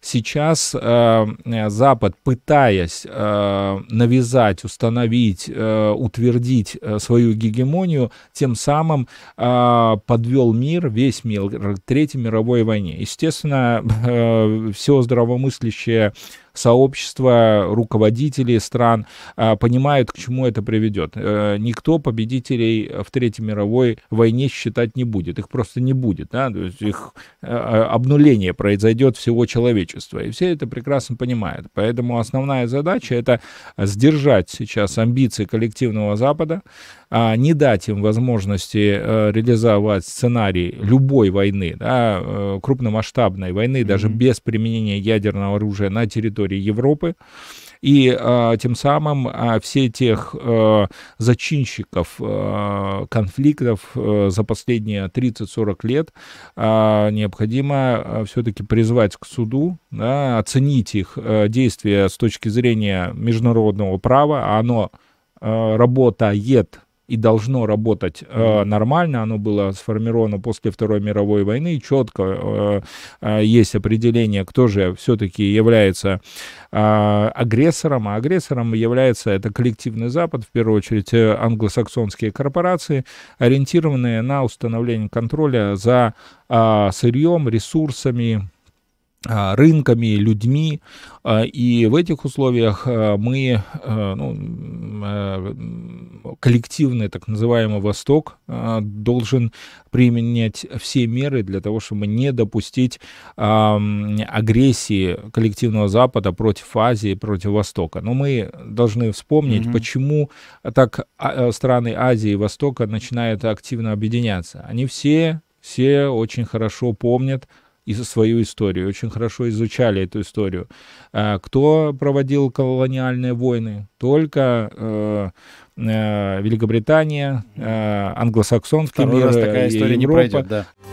Сейчас э, э, Запад, пытаясь э, навязать, установить, э, утвердить э, свою гегемонию, тем самым э, подвел мир, весь мир к Третьей мировой войне. Естественно, э, все здравомыслящее сообщества, руководители стран а, понимают, к чему это приведет. Э, никто победителей в Третьей мировой войне считать не будет. Их просто не будет. Да? То есть их э, обнуление произойдет всего человечества. И все это прекрасно понимают. Поэтому основная задача — это сдержать сейчас амбиции коллективного Запада, а, не дать им возможности э, реализовать сценарий любой войны, да, крупномасштабной войны, даже без применения ядерного оружия на территории территории Европы. И э, тем самым э, все тех э, зачинщиков э, конфликтов э, за последние 30-40 лет э, необходимо все-таки призвать к суду, да, оценить их э, действия с точки зрения международного права, а оно работает и должно работать э, нормально. Оно было сформировано после Второй мировой войны. И четко э, э, есть определение, кто же все-таки является э, агрессором. А агрессором является это коллективный Запад, в первую очередь э, англосаксонские корпорации, ориентированные на установление контроля за э, сырьем, ресурсами, э, рынками, людьми. И в этих условиях мы ну, коллективный так называемый Восток а, должен применять все меры для того, чтобы не допустить агрессии коллективного Запада против Азии, против Востока. Но мы должны вспомнить, mm-hmm. почему так а, э, страны Азии и Востока начинают активно объединяться. Они все все очень хорошо помнят и свою историю, очень хорошо изучали эту историю. А, кто проводил колониальные войны? Только э, э, Великобритания, э, англосаксонский Второй мир, раз такая история Европа. не пройдет, да.